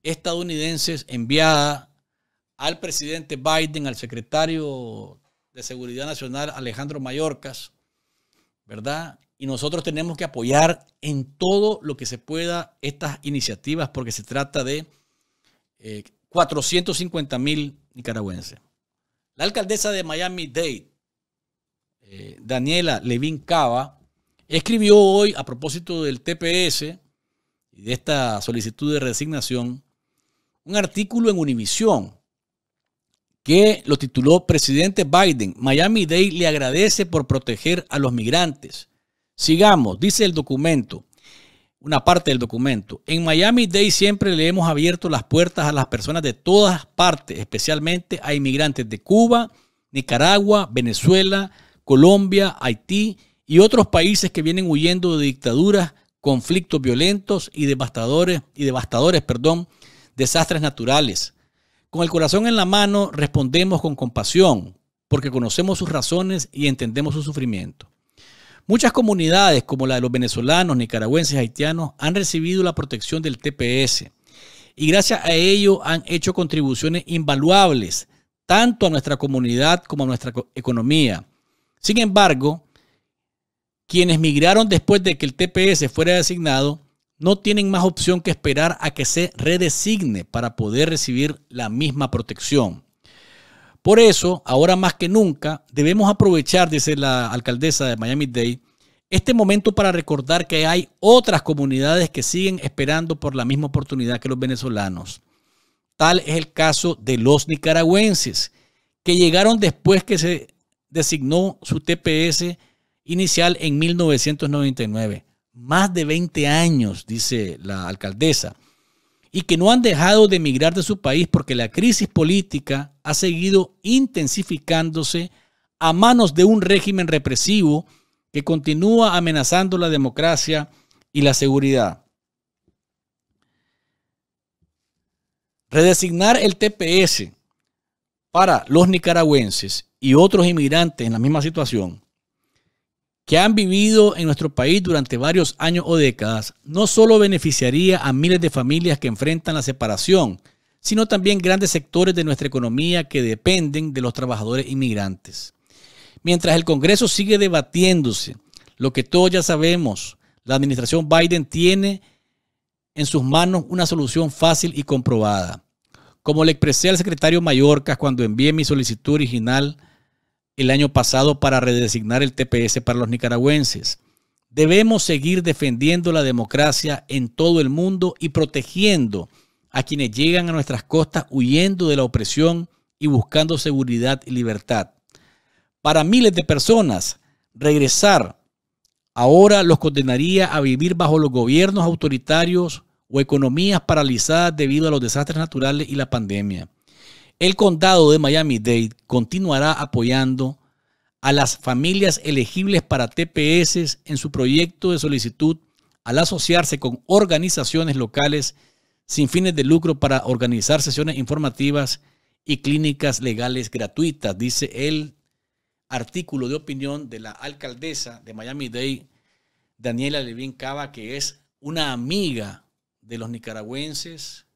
[SPEAKER 2] estadounidenses enviada al presidente Biden, al secretario de Seguridad Nacional Alejandro Mayorkas, ¿verdad? Y nosotros tenemos que apoyar en todo lo que se pueda estas iniciativas porque se trata de eh, 450 mil nicaragüenses. La alcaldesa de Miami Dade eh, Daniela Levin Cava, escribió hoy a propósito del TPS y de esta solicitud de resignación un artículo en Univisión que lo tituló Presidente Biden, Miami Day le agradece por proteger a los migrantes. Sigamos, dice el documento, una parte del documento. En Miami Day siempre le hemos abierto las puertas a las personas de todas partes, especialmente a inmigrantes de Cuba, Nicaragua, Venezuela, Colombia, Haití y otros países que vienen huyendo de dictaduras, conflictos violentos y devastadores, y devastadores, perdón, desastres naturales. Con el corazón en la mano respondemos con compasión, porque conocemos sus razones y entendemos su sufrimiento. Muchas comunidades, como la de los venezolanos, nicaragüenses, haitianos, han recibido la protección del TPS y gracias a ello han hecho contribuciones invaluables tanto a nuestra comunidad como a nuestra economía. Sin embargo, quienes migraron después de que el TPS fuera designado no tienen más opción que esperar a que se redesigne para poder recibir la misma protección. Por eso, ahora más que nunca, debemos aprovechar, dice la alcaldesa de Miami Dade, este momento para recordar que hay otras comunidades que siguen esperando por la misma oportunidad que los venezolanos. Tal es el caso de los nicaragüenses, que llegaron después que se designó su TPS inicial en 1999. Más de 20 años, dice la alcaldesa, y que no han dejado de emigrar de su país porque la crisis política ha seguido intensificándose a manos de un régimen represivo que continúa amenazando la democracia y la seguridad. Redesignar el TPS para los nicaragüenses y otros inmigrantes en la misma situación que han vivido en nuestro país durante varios años o décadas, no solo beneficiaría a miles de familias que enfrentan la separación, sino también grandes sectores de nuestra economía que dependen de los trabajadores inmigrantes. Mientras el Congreso sigue debatiéndose, lo que todos ya sabemos, la administración Biden tiene en sus manos una solución fácil y comprobada. Como le expresé al secretario Mallorca cuando envié mi solicitud original el año pasado para redesignar el TPS para los nicaragüenses. Debemos seguir defendiendo la democracia en todo el mundo y protegiendo a quienes llegan a nuestras costas huyendo de la opresión y buscando seguridad y libertad. Para miles de personas, regresar ahora los condenaría a vivir bajo los gobiernos autoritarios o economías paralizadas debido a los desastres naturales y la pandemia. El condado de Miami-Dade continuará apoyando a las familias elegibles para TPS en su proyecto de solicitud al asociarse con organizaciones locales sin fines de lucro para organizar sesiones informativas y clínicas legales gratuitas, dice el artículo de opinión de la alcaldesa de Miami-Dade, Daniela Levin Cava, que es una amiga de los nicaragüenses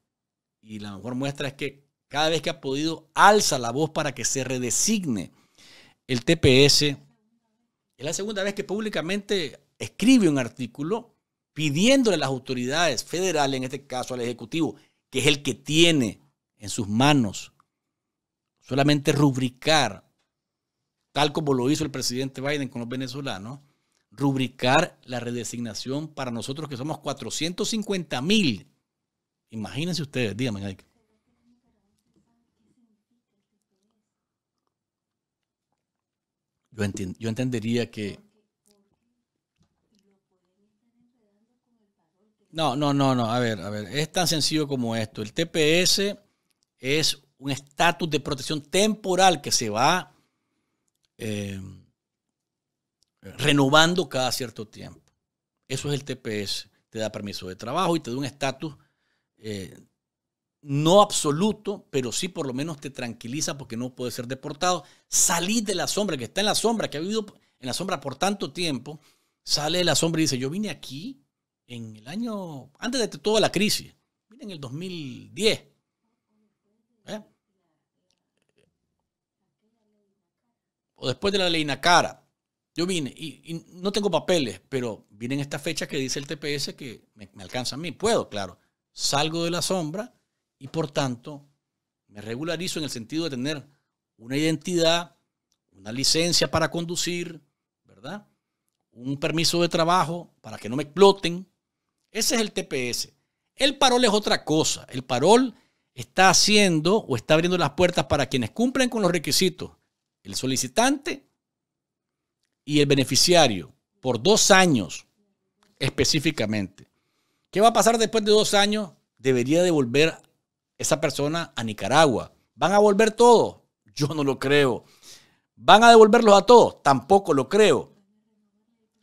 [SPEAKER 2] y la mejor muestra es que cada vez que ha podido, alza la voz para que se redesigne el TPS. Es la segunda vez que públicamente escribe un artículo pidiéndole a las autoridades federales, en este caso al Ejecutivo, que es el que tiene en sus manos solamente rubricar, tal como lo hizo el presidente Biden con los venezolanos, rubricar la redesignación para nosotros que somos 450 mil. Imagínense ustedes, díganme, ahí. yo, entendería que... No, no, no, no. A ver, a ver. Es tan sencillo como esto. El TPS es un estatus de protección temporal que se va eh, renovando cada cierto tiempo. Eso es el TPS. Te da permiso de trabajo y te da un estatus eh, no absoluto, pero sí por lo menos te tranquiliza porque no puedes ser deportado. salir de la sombra, que está en la sombra, que ha vivido en la sombra por tanto tiempo, sale de la sombra y dice, yo vine aquí en el año, antes de toda la crisis, en el 2010. ¿Eh? O después de la ley Nacara. Yo vine y, no tengo papeles, pero vine en esta fecha que dice el TPS que me, me alcanza a mí. Puedo, claro. Salgo de la sombra y por tanto me regularizo en el sentido de tener una identidad, una licencia para conducir, ¿verdad? Un permiso de trabajo para que no me exploten. Ese es el TPS. El parol es otra cosa. El parol está haciendo o está abriendo las puertas para quienes cumplen con los requisitos, el solicitante y el beneficiario, por dos años específicamente. ¿Qué va a pasar después de dos años? Debería devolver esa persona a Nicaragua. ¿Van a volver todos? Yo no lo creo. ¿Van a devolverlos a todos? Tampoco lo creo.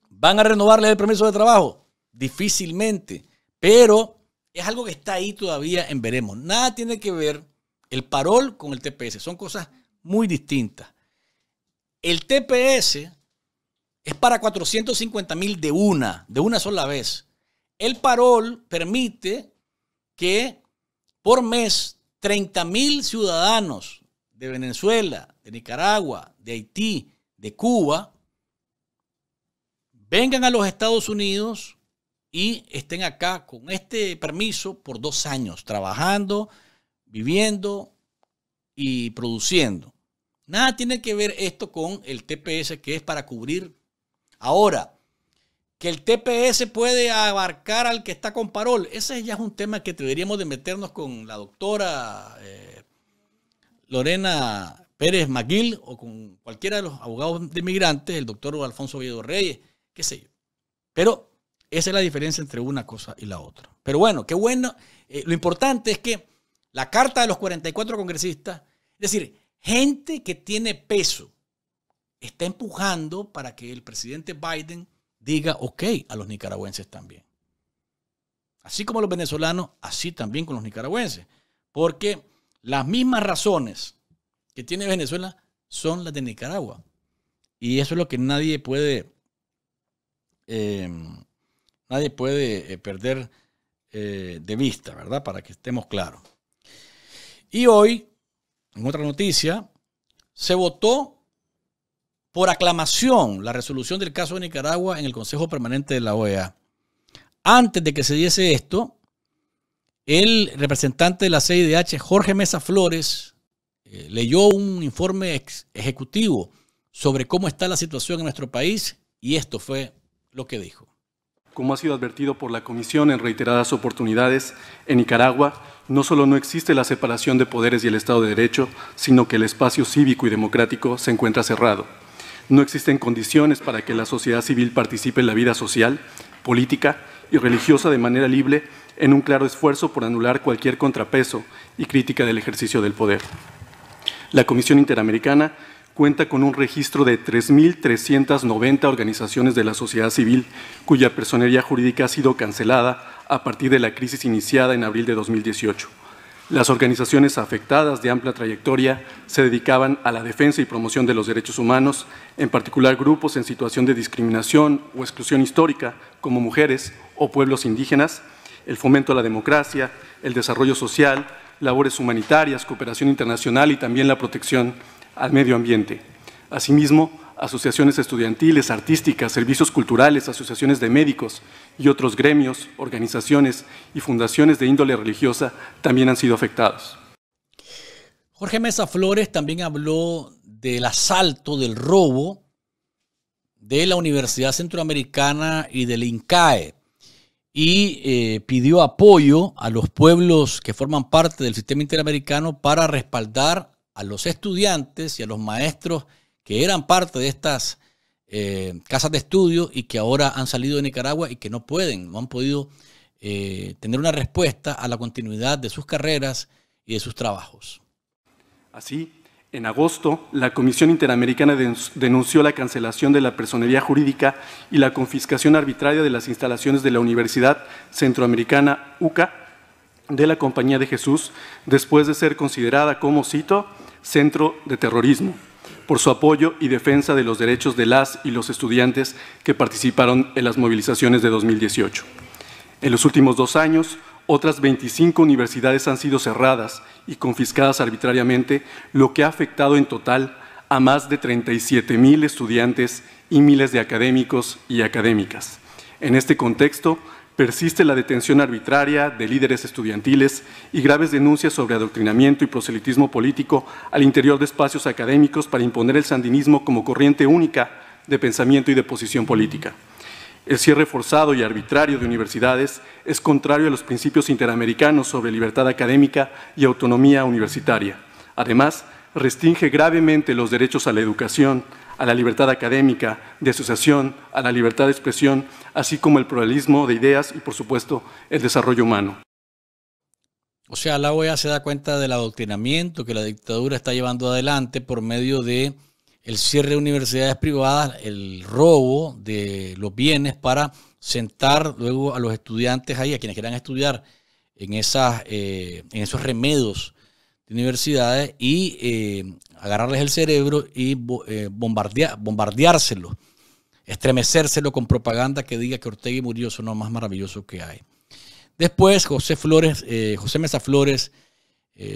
[SPEAKER 2] ¿Van a renovarles el permiso de trabajo? Difícilmente. Pero es algo que está ahí todavía en veremos. Nada tiene que ver el parol con el TPS. Son cosas muy distintas. El TPS es para 450 mil de una, de una sola vez. El parol permite que por mes 30 mil ciudadanos de Venezuela, de Nicaragua, de Haití, de Cuba, vengan a los Estados Unidos y estén acá con este permiso por dos años, trabajando, viviendo y produciendo. Nada tiene que ver esto con el TPS que es para cubrir. Ahora, que el TPS puede abarcar al que está con parol. Ese ya es un tema que deberíamos de meternos con la doctora eh, Lorena Pérez McGill o con cualquiera de los abogados de migrantes, el doctor Alfonso Oviedo Reyes, qué sé yo. Pero esa es la diferencia entre una cosa y la otra. Pero bueno, qué bueno. Eh, lo importante es que la carta de los 44 congresistas, es decir, gente que tiene peso, está empujando para que el presidente Biden diga ok a los nicaragüenses también. Así como los venezolanos, así también con los nicaragüenses. Porque las mismas razones que tiene Venezuela son las de Nicaragua. Y eso es lo que nadie puede, em, nadie puede eh, perder eh, de vista, ¿verdad? Para que estemos claros. Y hoy, en otra noticia, se votó por aclamación la resolución del caso de Nicaragua en el Consejo Permanente de la OEA. Antes de que se diese esto, el representante de la CIDH, Jorge Mesa Flores, eh, leyó un informe ejecutivo sobre cómo está la situación en nuestro país y esto fue lo que dijo.
[SPEAKER 6] Como ha sido advertido por la Comisión en reiteradas oportunidades, en Nicaragua no solo no existe la separación de poderes y el Estado de Derecho, sino que el espacio cívico y democrático se encuentra cerrado no existen condiciones para que la sociedad civil participe en la vida social, política y religiosa de manera libre en un claro esfuerzo por anular cualquier contrapeso y crítica del ejercicio del poder. La Comisión Interamericana cuenta con un registro de 3.390 organizaciones de la sociedad civil cuya personería jurídica ha sido cancelada a partir de la crisis iniciada en abril de 2018. Las organizaciones afectadas de amplia trayectoria se dedicaban a la defensa y promoción de los derechos humanos, en particular grupos en situación de discriminación o exclusión histórica, como mujeres o pueblos indígenas, el fomento a la democracia, el desarrollo social, labores humanitarias, cooperación internacional y también la protección al medio ambiente. Asimismo, asociaciones estudiantiles, artísticas, servicios culturales, asociaciones de médicos y otros gremios, organizaciones y fundaciones de índole religiosa también han sido afectados.
[SPEAKER 2] Jorge Mesa Flores también habló del asalto, del robo de la Universidad Centroamericana y del INCAE y eh, pidió apoyo a los pueblos que forman parte del sistema interamericano para respaldar a los estudiantes y a los maestros que eran parte de estas eh, casas de estudio y que ahora han salido de Nicaragua y que no pueden, no han podido eh, tener una respuesta a la continuidad de sus carreras y de sus trabajos.
[SPEAKER 6] Así, en agosto, la Comisión Interamericana denunció la cancelación de la personería jurídica y la confiscación arbitraria de las instalaciones de la Universidad Centroamericana UCA de la Compañía de Jesús después de ser considerada como, cito, centro de terrorismo por su apoyo y defensa de los derechos de las y los estudiantes que participaron en las movilizaciones de 2018. En los últimos dos años, otras 25 universidades han sido cerradas y confiscadas arbitrariamente, lo que ha afectado en total a más de 37 mil estudiantes y miles de académicos y académicas. En este contexto, persiste la detención arbitraria de líderes estudiantiles y graves denuncias sobre adoctrinamiento y proselitismo político al interior de espacios académicos para imponer el sandinismo como corriente única de pensamiento y de posición política. El cierre forzado y arbitrario de universidades es contrario a los principios interamericanos sobre libertad académica y autonomía universitaria. Además, restringe gravemente los derechos a la educación, a la libertad académica, de asociación, a la libertad de expresión, así como el pluralismo de ideas y, por supuesto, el desarrollo humano.
[SPEAKER 2] O sea, la OEA se da cuenta del adoctrinamiento que la dictadura está llevando adelante por medio de el cierre de universidades privadas, el robo de los bienes para sentar luego a los estudiantes ahí, a quienes quieran estudiar en, esas, eh, en esos remedos universidades y eh, agarrarles el cerebro y eh, bombardeárselo, estremecérselo con propaganda que diga que Ortega y Murillo son los más maravillosos que hay. Después, José Flores, eh, José Mesa Flores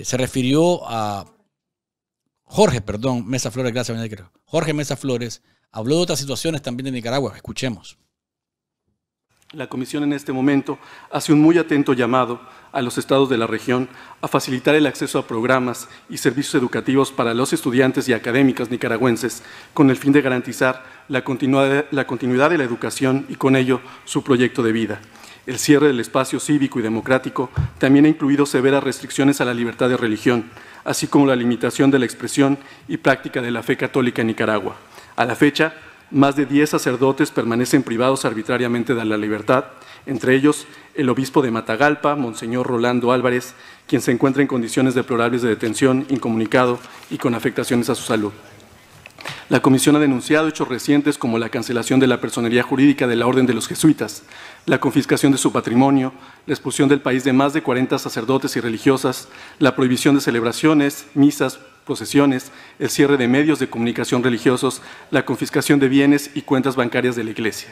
[SPEAKER 2] se refirió a Jorge, perdón, Mesa Flores, gracias, Jorge Mesa Flores habló de otras situaciones también de Nicaragua. Escuchemos.
[SPEAKER 6] La Comisión en este momento hace un muy atento llamado a los estados de la región a facilitar el acceso a programas y servicios educativos para los estudiantes y académicas nicaragüenses con el fin de garantizar la continuidad, la continuidad de la educación y con ello su proyecto de vida. El cierre del espacio cívico y democrático también ha incluido severas restricciones a la libertad de religión, así como la limitación de la expresión y práctica de la fe católica en Nicaragua. A la fecha, más de 10 sacerdotes permanecen privados arbitrariamente de la libertad, entre ellos el obispo de Matagalpa, Monseñor Rolando Álvarez, quien se encuentra en condiciones deplorables de detención, incomunicado y con afectaciones a su salud. La Comisión ha denunciado hechos recientes como la cancelación de la personería jurídica de la Orden de los Jesuitas, la confiscación de su patrimonio, la expulsión del país de más de 40 sacerdotes y religiosas, la prohibición de celebraciones, misas, procesiones, el cierre de medios de comunicación religiosos, la confiscación de bienes y cuentas bancarias de la Iglesia.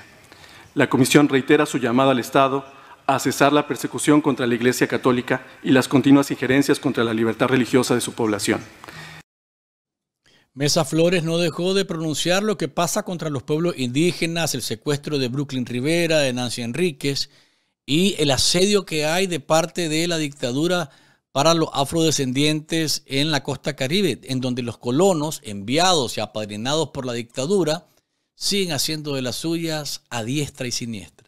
[SPEAKER 6] La Comisión reitera su llamada al Estado a cesar la persecución contra la Iglesia Católica y las continuas injerencias contra la libertad religiosa de su población.
[SPEAKER 2] Mesa Flores no dejó de pronunciar lo que pasa contra los pueblos indígenas, el secuestro de Brooklyn Rivera, de Nancy Enríquez y el asedio que hay de parte de la dictadura para los afrodescendientes en la costa caribe, en donde los colonos, enviados y apadrinados por la dictadura, siguen haciendo de las suyas a diestra y siniestra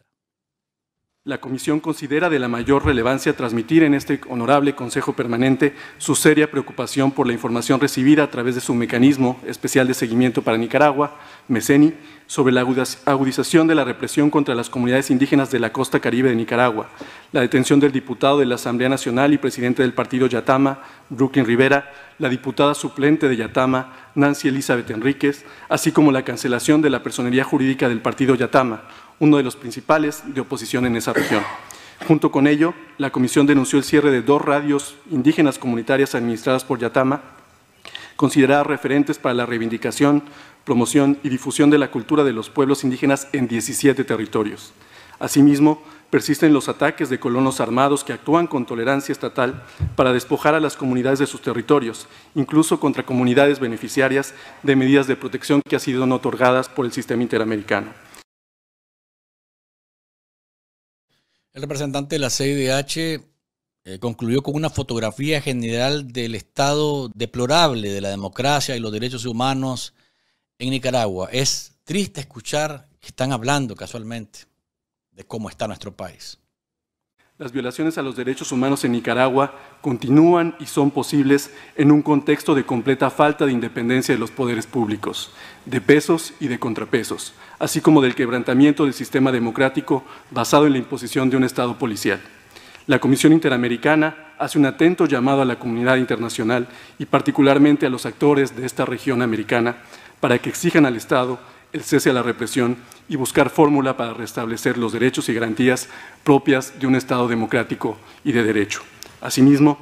[SPEAKER 6] la Comisión considera de la mayor relevancia transmitir en este honorable Consejo Permanente su seria preocupación por la información recibida a través de su mecanismo especial de seguimiento para Nicaragua, MECENI, sobre la agudización de la represión contra las comunidades indígenas de la costa caribe de Nicaragua, la detención del diputado de la Asamblea Nacional y presidente del partido Yatama, Brooklyn Rivera, la diputada suplente de Yatama, Nancy Elizabeth Enríquez, así como la cancelación de la personería jurídica del partido Yatama, uno de los principales de oposición en esa región. Junto con ello, la comisión denunció el cierre de dos radios indígenas comunitarias administradas por Yatama, consideradas referentes para la reivindicación, promoción y difusión de la cultura de los pueblos indígenas en 17 territorios. Asimismo, persisten los ataques de colonos armados que actúan con tolerancia estatal para despojar a las comunidades de sus territorios, incluso contra comunidades beneficiarias de medidas de protección que han sido otorgadas por el sistema interamericano.
[SPEAKER 2] El representante de la CIDH eh, concluyó con una fotografía general del estado deplorable de la democracia y los derechos humanos en Nicaragua. Es triste escuchar que están hablando casualmente de cómo está nuestro país.
[SPEAKER 6] Las violaciones a los derechos humanos en Nicaragua continúan y son posibles en un contexto de completa falta de independencia de los poderes públicos, de pesos y de contrapesos, así como del quebrantamiento del sistema democrático basado en la imposición de un Estado policial. La Comisión Interamericana hace un atento llamado a la comunidad internacional y particularmente a los actores de esta región americana para que exijan al Estado el cese a la represión y buscar fórmula para restablecer los derechos y garantías propias de un Estado democrático y de derecho. Asimismo,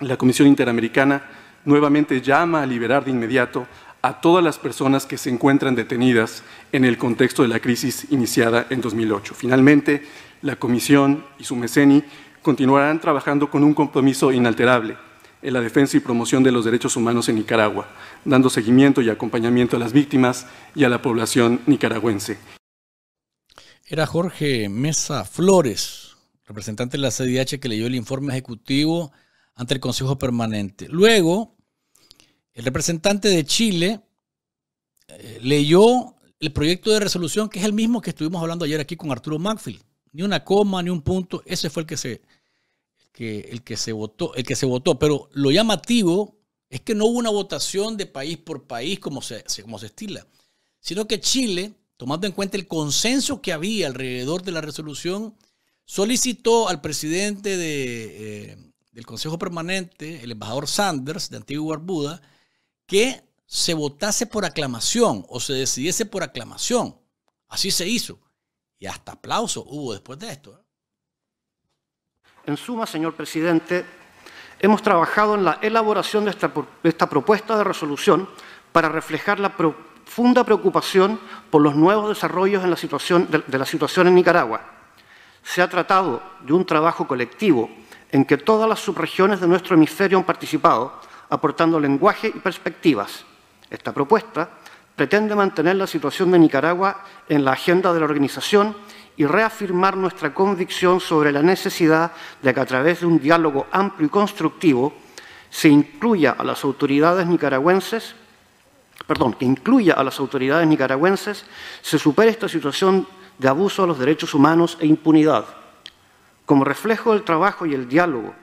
[SPEAKER 6] la Comisión Interamericana nuevamente llama a liberar de inmediato a todas las personas que se encuentran detenidas en el contexto de la crisis iniciada en 2008. Finalmente, la Comisión y su meceni continuarán trabajando con un compromiso inalterable en la defensa y promoción de los derechos humanos en Nicaragua, dando seguimiento y acompañamiento a las víctimas y a la población nicaragüense.
[SPEAKER 2] Era Jorge Mesa Flores, representante de la CDH, que leyó el informe ejecutivo ante el Consejo Permanente. Luego, el representante de Chile eh, leyó el proyecto de resolución, que es el mismo que estuvimos hablando ayer aquí con Arturo Macfield. Ni una coma, ni un punto, ese fue el que se el que se votó, el que se votó. Pero lo llamativo es que no hubo una votación de país por país como se, se estila, sino que Chile, tomando en cuenta el consenso que había alrededor de la resolución, solicitó al presidente de, eh, del Consejo Permanente, el embajador Sanders de Antigua Barbuda, que se votase por aclamación o se decidiese por aclamación. Así
[SPEAKER 3] se hizo. Y hasta aplauso hubo después de esto. ¿eh? En suma, señor presidente, hemos trabajado en la elaboración de esta, propuesta de resolución para reflejar la profunda preocupación por los nuevos desarrollos en la situación, de, de la situación en Nicaragua. Se ha tratado de un trabajo colectivo en que todas las subregiones de nuestro hemisferio han participado, aportando lenguaje y perspectivas. Esta propuesta pretende mantener la situación de Nicaragua en la agenda de la organización y reafirmar nuestra convicción sobre la necesidad de que a través de un diálogo amplio y constructivo se incluya a las autoridades nicaragüenses, perdón, que incluya a las autoridades nicaragüenses, se supere esta situación de abuso a los derechos humanos e impunidad. Como reflejo del trabajo y el diálogo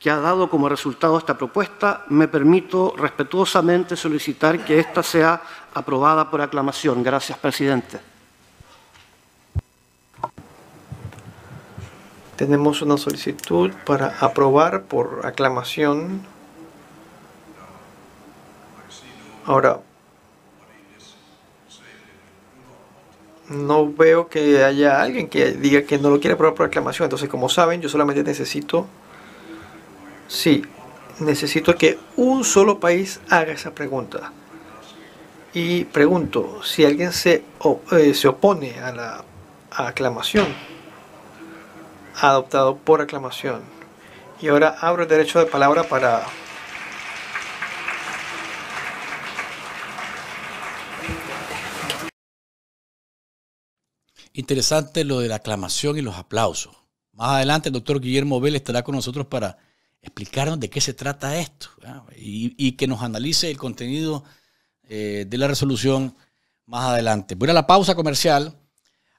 [SPEAKER 3] que ha dado como resultado esta propuesta, me permito respetuosamente solicitar que esta sea aprobada por aclamación. Gracias, presidente. Tenemos una solicitud para aprobar por aclamación. Ahora, no veo que haya alguien que diga que no lo quiere aprobar por aclamación. Entonces, como saben, yo solamente necesito, sí, necesito que un solo país haga esa pregunta. Y pregunto, si alguien se, eh, se opone a la aclamación, adoptado por aclamación. Y ahora abro el derecho de palabra para
[SPEAKER 2] Interesante lo de la aclamación y los aplausos. Más adelante el doctor Guillermo Vélez estará con nosotros para explicarnos de qué se trata esto y, que nos analice el contenido eh, de la resolución más adelante. Voy a la pausa comercial.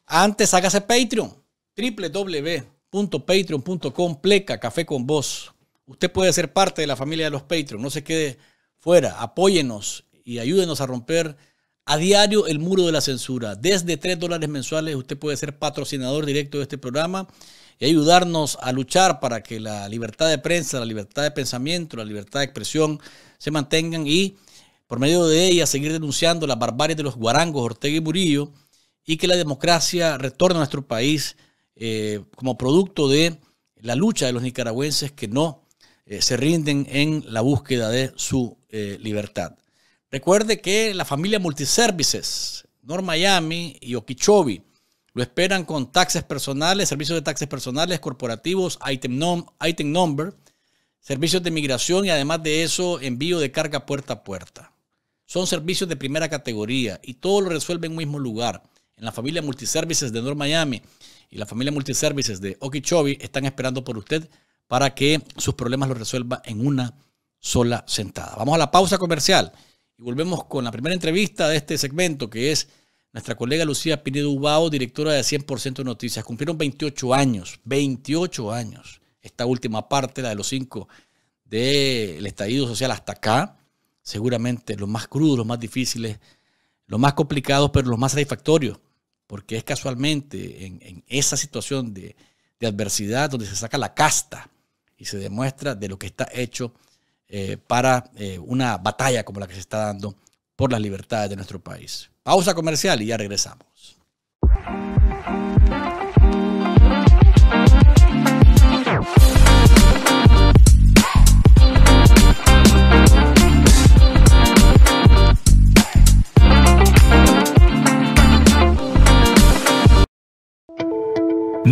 [SPEAKER 2] Antes hágase Patreon, www patreon.com pleca café con vos. Usted puede ser parte de la familia de los Patreon, no se quede fuera, apóyenos y ayúdenos a romper a diario el muro de la censura. Desde tres dólares mensuales usted puede ser patrocinador directo de este programa y ayudarnos a luchar para que la libertad de prensa, la libertad de pensamiento, la libertad de expresión se mantengan y por medio de ella seguir denunciando la barbarie de los guarangos Ortega y Murillo y que la democracia retorne a nuestro país eh, como producto de la lucha de los nicaragüenses que no eh, se rinden en la búsqueda de su eh, libertad. Recuerde que la familia Multiservices, North Miami y Okeechobee, lo esperan con taxes personales, servicios de taxes personales, corporativos, item, item number, servicios de migración y además de eso envío de carga puerta a puerta. Son servicios de primera categoría y todo lo resuelve en un mismo lugar, en la familia Multiservices de North Miami y la familia Multiservices de Okeechobee están esperando por usted para que sus problemas los resuelva en una sola sentada. Vamos a la pausa comercial y volvemos con la primera entrevista de este segmento que es nuestra colega Lucía Pinedo Ubao, directora de 100% Noticias. Cumplieron 28 años, 28 años. Esta última parte, la de los cinco del estallido social hasta acá, seguramente los más crudos, los más difíciles, los más complicados, pero los más satisfactorios porque es casualmente en, esa situación de, adversidad donde se saca la casta y se demuestra de lo que está hecho eh, para eh, una batalla como la que se está dando por las libertades de nuestro país. Pausa comercial y ya regresamos.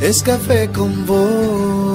[SPEAKER 1] es café con vos.